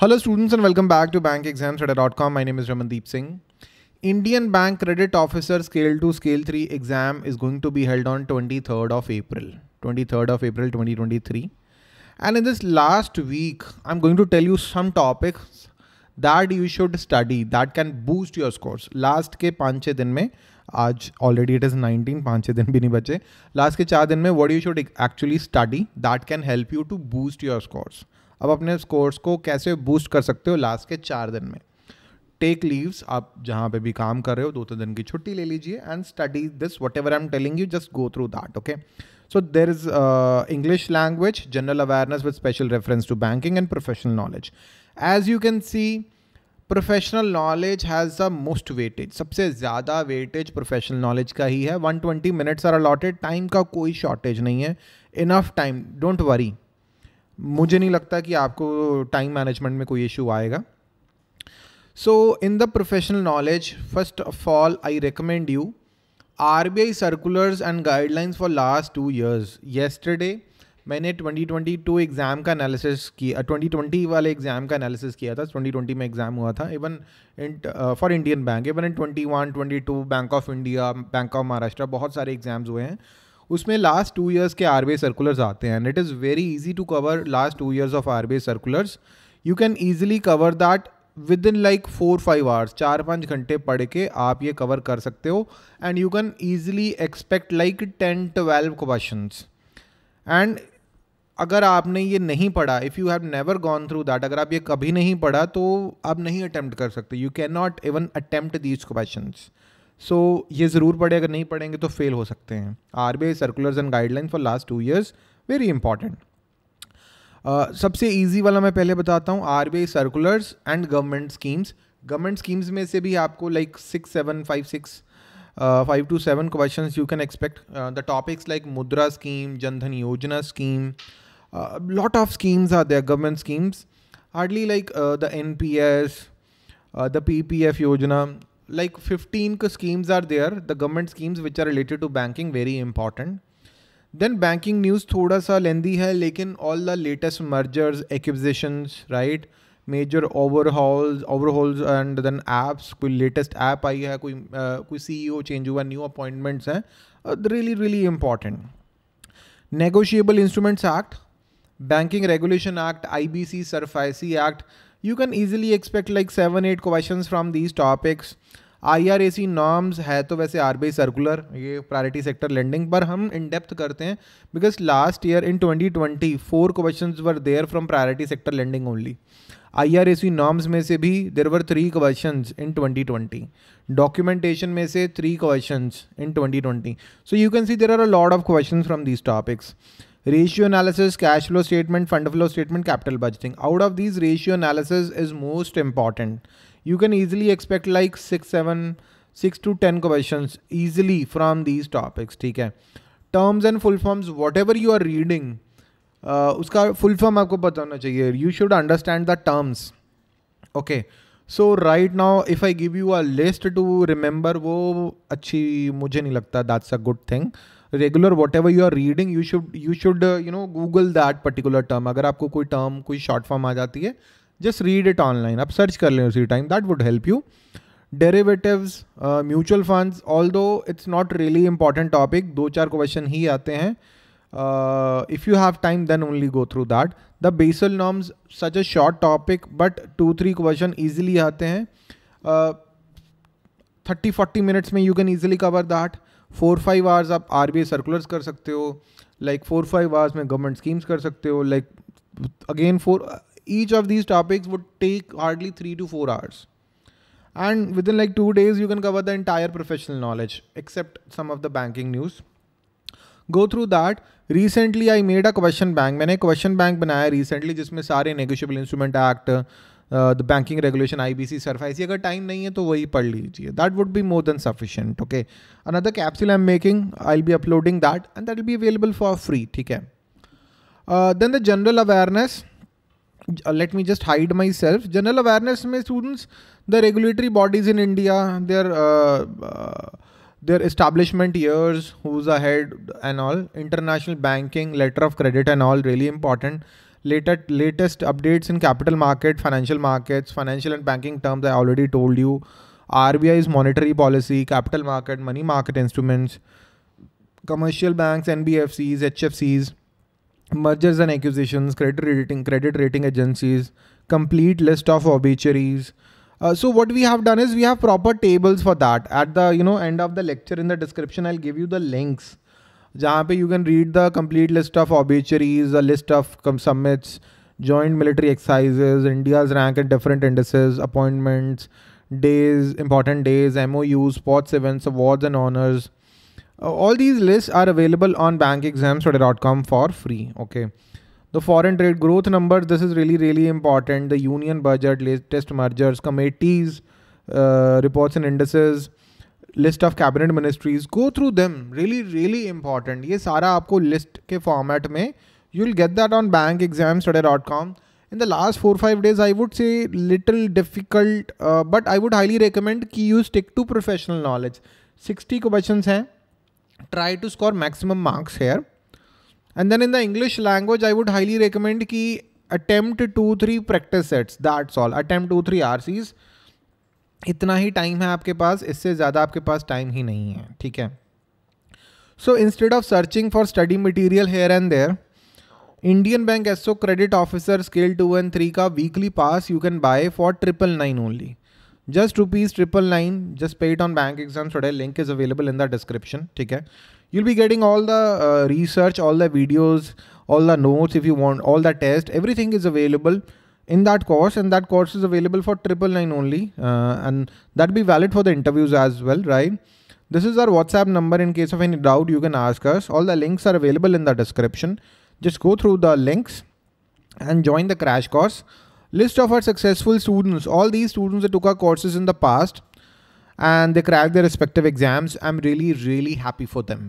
Hello students and welcome back to bankexamstudy.com. My name is Ramandeep Singh. Indian Bank Credit Officer Scale 2 Scale 3 exam is going to be held on 23rd of April, 23rd of April 2023. And in this last week, I'm going to tell you some topics that you should study that can boost your scores. Last ke पाँच din दिन aaj already it is nineteen is din bini छः Last भी नहीं बचे last what you should actually study that can help you to boost your scores. अब अपने scores को कैसे बूस्ट कर सकते हो लास्ट के चार दिन में टेक लीव्स आप जहाँ पे भी काम कर रहे हो दो तीन दिन की छुट्टी ले लीजिए and study this whatever I am telling you just go through that okay so there is English language general awareness with special reference to banking and professional knowledge as you can see professional knowledge has the most weightage सबसे ज़्यादा weightage professional knowledge का ही है 120 minutes are allotted time का कोई shortage नहीं है enough time don't worry मुझे नहीं लगता कि आपको टाइम मैनेजमेंट में कोई इशू आएगा so in the professional knowledge first of all I recommend you R B I circulars and guidelines for last two years yesterday मैंने 2022 एग्ज़ाम का एनालिसिस किया 2020 वाले एग्ज़ाम का एनालिसिस किया था 2020 में एग्ज़ाम हुआ था even in for Indian bank even in 21, 22 bank of India bank of Maharashtra बहुत सारे एग्ज़ाम्स हुए हैं उसमें लास्ट टू ईयर्स के आर सर्कुलर्स आते हैं and it is very easy to cover last two years of R circulars you can easily cover that within like four five hours चार पाँच घंटे पढ़ के आप ये कवर कर सकते हो and you can easily expect like ten twelve question and अगर आपने ये नहीं पढ़ा if you have never gone through that अगर आप ये कभी नहीं पढ़ा तो आप नहीं अटैम्प्ट कर सकते you can not even attempt these question so so, ये ज़रूर पढ़े अगर नहीं पढ़ेंगे तो फेल हो सकते हैं R B I circulars and guideline for last two years very important सबसे ईजी वाला मैं पहले बताता हूँ R B I circulars and government schemes government schemes में से भी आपको like six seven five six five two seven question you can expect the topics like Mudra scheme Jan Dhan Yojana scheme lot of schemes are there government schemes hardly like the N P S the P P F Yojana like 15 schemes are there the government schemes which are related to banking very important then banking news thoda sa lengthy hai lekin all the latest mergers acquisitions right major overhauls overhauls and then apps koi latest app aayi hai koi uh, koi ceo change hua new appointments hai uh, really really important negotiable instruments act banking regulation act ibc surfic act you can easily expect like from these questions from these topics C norms है तो वैसे R B circular ये priority sector lending पर हम in depth करते हैं because last year in twenty twenty four question were there from priority sector lending only I R A C norms में से भी there were three question in twenty twenty documentation में से three question in twenty twenty so you can C there are a lot of question from these topics ratio analysis cash flow statement fund flow statement capital budgeting out of this ratio analysis is most important you can easily expect like six seven six to ten question easily from these topics ठीक है terms and full forms whatever you are reading उसका full form आपको बताना चाहिए you should understand the terms okay so right now if I give you a list to remember वो अच्छी मुझे नहीं लगता that's a good thing regular whatever you are reading you should you should you know Google that particular term अगर आपको कोई term कोई short form आ जाती है जस्ट रीड इट ऑनलाइन आप सर्च कर लें उसी time that would help you derivative mutual funds although it's not really important topic दो चार क्वेश्चन ही आते हैं if you have time then only go through that the basel norms such a short topic but two three question easily आते हैं thirty forty minutes में you can easily cover that four five hours आप are B circulars कर सकते हो like four five hours में government schemes कर सकते हो like again four each of these topics would take hardly three two four hours and within like two days you can cover the entire professional knowledge except some of the banking news go through that recently I made a question bank मैंने question bank बनाया recently जिसमें सारे negotiable instrument act the banking regulation I B C SARFAESI अगर time नहीं है तो वही पढ़ लीजिए that would be more than sufficient okay another capsule I am making I will be uploading that and that be available for free ठीक है then the general awareness let me just hide myself. General awareness में students, the regulatory bodies in India, their uh, uh, their establishment years, who's ahead and all, international banking, letter of credit and all, really important. Latest latest updates in capital market financial markets financial and banking terms i already told you rbi's monetary policy capital market money market instruments commercial banks nbfcs hfcs mergers and acquisitions credit rating credit rating agencies complete list of obituaries uh, so what we have done is we have proper tables for that at the you know end of the lecture in the description i'll give you the links जहाँ पे you can read the complete list of obituaries a list of summits joint military exercises, India's rank in different indices, appointments, days, important days, MOUs, sports events, awards and honors. Uh, all these lists are available on bankexamstudy.com for free. Okay. The foreign trade growth numbers, this is really, really important. The union budget, latest mergers, committees, uh, reports and indices, list of cabinet ministries go through them really really important ये सारा आपको list के format में you will get that on bank exam study dot com in the last four five days I would say little difficult but I would highly recommend कि you stick to professional knowledge sixty question हैं try to score maximum marks here and then in the English language I would highly recommend कि attempt two three practice sets that's all attempt two three R Cs इतना ही time है आपके पास इससे ज़्यादा आपके पास time ही नहीं है ठीक है so instead of searching for study material here and there Indian Bank SO credit officer scale two and three का weekly pass you can buy for triple nine only just rupees triple nine just paid on bank exam छोड़े link is available in the description ठीक है you'll be getting all the research all the videos all the notes if you want all the test every thing is available in that course and that course is available for triple nine only uh, and that be valid for the interviews as well right this is our whatsapp number in case of any doubt you can ask us all the links are available in the description just go through the links and join the crash course list of our successful students all these students that took our courses in the past and they cracked their respective exams i'm really really happy for them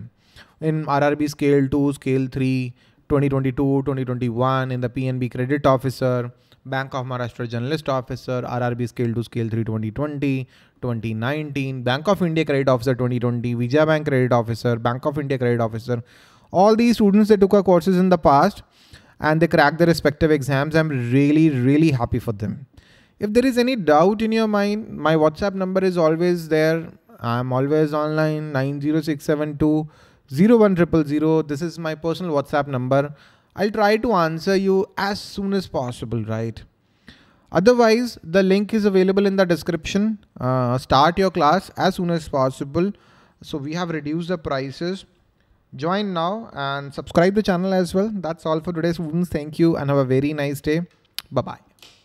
in rrb scale 2 scale 3 2022 2021 in the pnb credit officer Bank of Maharashtra Journalist Officer, RRB Scale to Scale 3 2020, 2019, Bank of India Credit Officer 2020, Vijay Bank Credit Officer, Bank of India Credit Officer. All these students, they took our courses in the past and they cracked their respective exams. I'm really, really happy for them. If there is any doubt in your mind, my WhatsApp number is always there. I'm always online 90672 01000. This is my personal WhatsApp number. I'll try to answer you as soon as possible, right? Otherwise, the link is available in the description. Uh, start your class as soon as possible. So we have reduced the prices. Join now and subscribe the channel as well. That's all for today, students. Thank you and have a very nice day. Bye-bye.